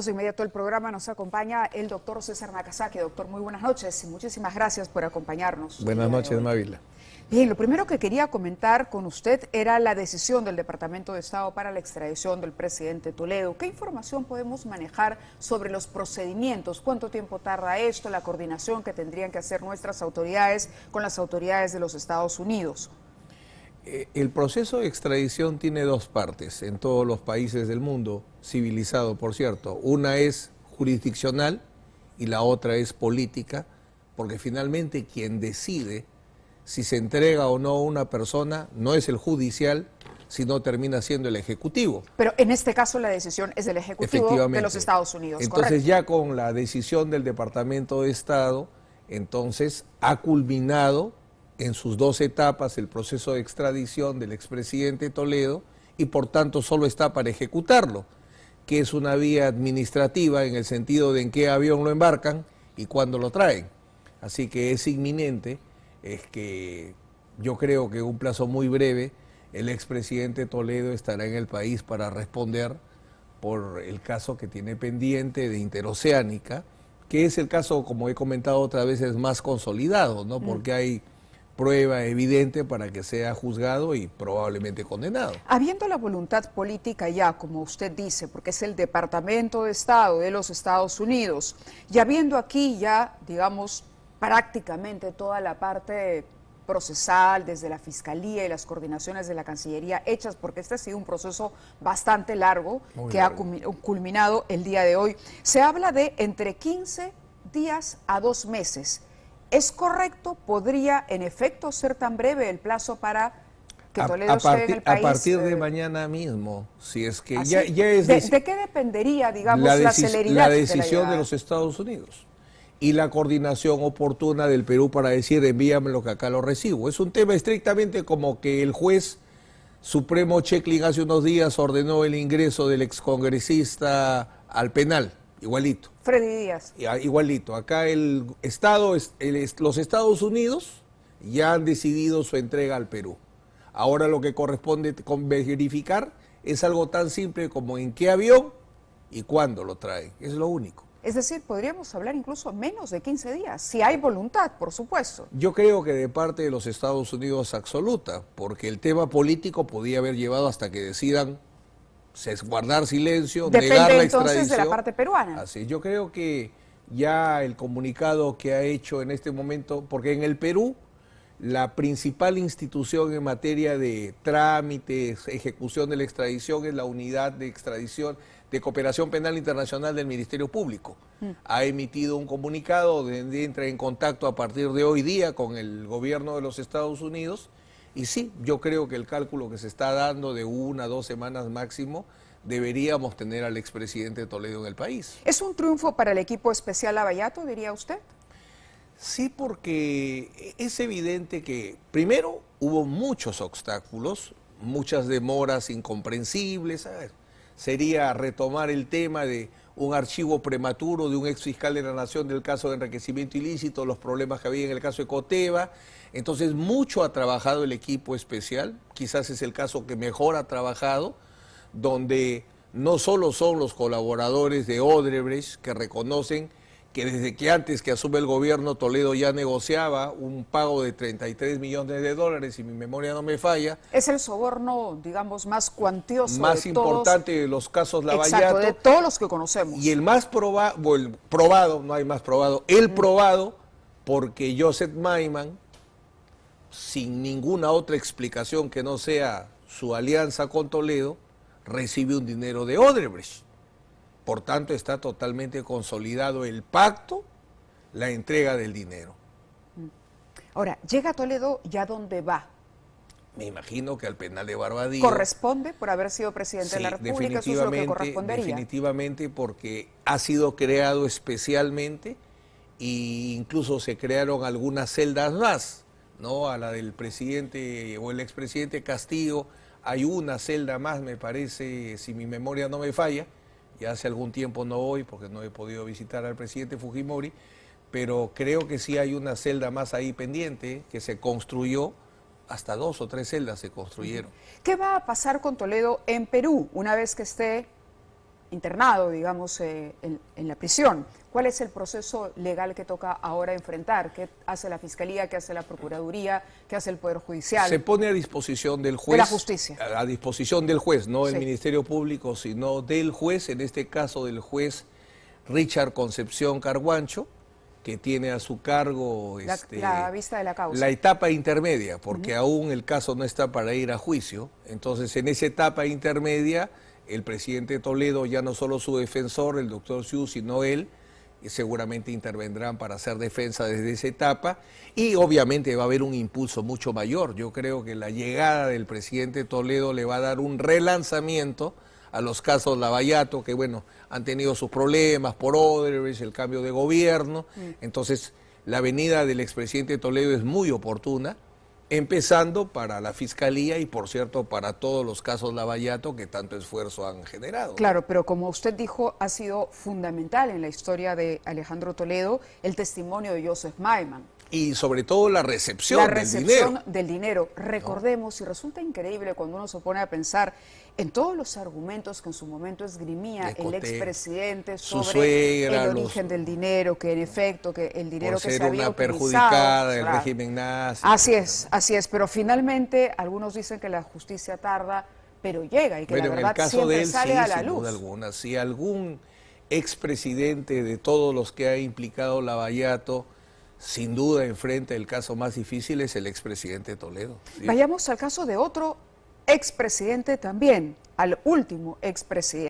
De inmediato el programa nos acompaña el doctor César Nakazaki. Doctor, muy buenas noches y muchísimas gracias por acompañarnos. Buenas noches, Mávila. Bien, lo primero que quería comentar con usted era la decisión del Departamento de Estado para la extradición del presidente Toledo. ¿Qué información podemos manejar sobre los procedimientos? ¿Cuánto tiempo tarda esto? ¿La coordinación que tendrían que hacer nuestras autoridades con las autoridades de los Estados Unidos? Eh, el proceso de extradición tiene dos partes en todos los países del mundo, civilizado por cierto. Una es jurisdiccional y la otra es política, porque finalmente quien decide si se entrega o no una persona no es el judicial, sino termina siendo el Ejecutivo. Pero en este caso la decisión es del Ejecutivo de los Estados Unidos. Entonces ya con la decisión del Departamento de Estado, entonces ha culminado en sus dos etapas el proceso de extradición del expresidente Toledo y por tanto solo está para ejecutarlo, que es una vía administrativa en el sentido de en qué avión lo embarcan y cuándo lo traen. Así que es inminente, es que yo creo que en un plazo muy breve el expresidente Toledo estará en el país para responder por el caso que tiene pendiente de Interoceánica, que es el caso, como he comentado otras veces, más consolidado, ¿no? Mm. Porque hay prueba evidente para que sea juzgado y probablemente condenado. Habiendo la voluntad política ya, como usted dice, porque es el Departamento de Estado de los Estados Unidos, y habiendo aquí ya, digamos, prácticamente toda la parte procesal, desde la Fiscalía y las coordinaciones de la Cancillería hechas, porque este ha sido un proceso bastante largo que ha culminado el día de hoy. Se habla de entre 15 días a dos meses ¿Es correcto? ¿Podría en efecto ser tan breve el plazo para que Toledo a, en el país? A partir de eh, mañana mismo, si es que ¿Ah, ya, es... De, qué dependería, digamos, la, celeridad? La decisión de, los Estados Unidos y la coordinación oportuna del Perú para decir envíame lo que acá lo recibo. Es un tema estrictamente como que el juez supremo Checkling hace unos días ordenó el ingreso del excongresista al penal. Igualito. Freddy Díaz. Ah, igualito. Acá el Estado, los Estados Unidos ya han decidido su entrega al Perú. Ahora lo que corresponde verificar es algo tan simple como en qué avión y cuándo lo trae. Es lo único. Es decir, podríamos hablar incluso menos de 15 días, si hay voluntad, por supuesto. Yo creo que de parte de los Estados Unidos absoluta, porque el tema político podía haber llevado hasta que decidan guardar silencio, la extradición. Así, yo creo que ya el comunicado que ha hecho en este momento, porque en el Perú la principal institución en materia de trámites, ejecución de la extradición es la unidad de extradición de cooperación penal internacional del Ministerio Público. Mm. Ha emitido un comunicado donde entra en contacto a partir de hoy día con el gobierno de los Estados Unidos y sí, yo creo que el cálculo que se está dando de una, dos semanas máximo, deberíamos tener al expresidente Toledo en el país. ¿Es un triunfo para el equipo especial Abayato, diría usted? Sí, porque es evidente que, primero, hubo muchos obstáculos, muchas demoras incomprensibles. Ver, sería retomar el tema de un archivo prematuro de un ex fiscal de la Nación del caso de enriquecimiento ilícito, los problemas que había en el caso de Coteva. Entonces, mucho ha trabajado el equipo especial, quizás es el caso que mejor ha trabajado, donde no solo son los colaboradores de Odebrecht que reconocen que desde que antes que asume el gobierno Toledo ya negociaba un pago de 33 millones de dólares, y mi memoria no me falla. Es el soborno, digamos, más cuantioso. Más importante de los casos Lavallato. Exacto, de todos los que conocemos. Y el más probado, probado, no hay más probado, el mm. probado, porque Joseph Maiman, sin ninguna otra explicación que no sea su alianza con Toledo, recibe un dinero de Odebrecht. Por tanto, está totalmente consolidado el pacto, la entrega del dinero. Mm. Ahora, llega Toledo ya donde dónde va. Me imagino que al penal de Barbadillo. Corresponde por haber sido presidente de la República, eso Definitivamente, porque ha sido creado especialmente e incluso se crearon algunas celdas más, ¿no? A la del presidente o el expresidente Castillo, hay una celda más, me parece, si mi memoria no me falla, ya hace algún tiempo no voy porque no he podido visitar al presidente Fujimori, pero creo que sí hay una celda más ahí pendiente que se construyó hasta dos o tres celdas se construyeron. ¿Qué va a pasar con Toledo en Perú una vez que esté internado, digamos, eh, en, la prisión. ¿Cuál es el proceso legal que toca ahora enfrentar? ¿Qué hace la Fiscalía? ¿Qué hace la Procuraduría? ¿Qué hace el Poder Judicial? Se pone a disposición del juez. De la justicia. A, disposición del juez, no del Ministerio Público, sino del juez, en este caso del juez Richard Concepción Carguancho, que tiene a su cargo la, este, vista de la causa. La etapa intermedia, porque aún el caso no está para ir a juicio. Entonces, en esa etapa intermedia el presidente Toledo, ya no solo su defensor, el doctor Siú, sino él, eh, seguramente intervendrán para hacer defensa desde esa etapa y obviamente va a haber un impulso mucho mayor. Yo creo que la llegada del presidente Toledo le va a dar un relanzamiento a los casos Lavallato, que bueno, han tenido sus problemas por Odebrecht, el cambio de gobierno. Mm. Entonces, la venida del expresidente Toledo es muy oportuna empezando para la Fiscalía y, por cierto, para todos los casos Lavallato que tanto esfuerzo han generado. Claro, pero como usted dijo, ha sido fundamental en la historia de Alejandro Toledo el testimonio de Joseph Maiman y sobre todo la recepción, la recepción del dinero. Recordemos, y resulta increíble cuando uno se pone a pensar en todos los argumentos que en su momento esgrimía el expresidente sobre el origen del dinero, que en efecto, que el dinero que se había una perjudicada del régimen nazi. Así es, así es, pero finalmente algunos dicen que la justicia tarda, pero llega y que la verdad en el caso siempre de sale a la luz. Duda alguna, si algún expresidente de todos los que ha implicado Lavallato sin duda enfrenta el caso más difícil es el expresidente Toledo. Vayamos al caso de otro expresidente también, al último expresidente.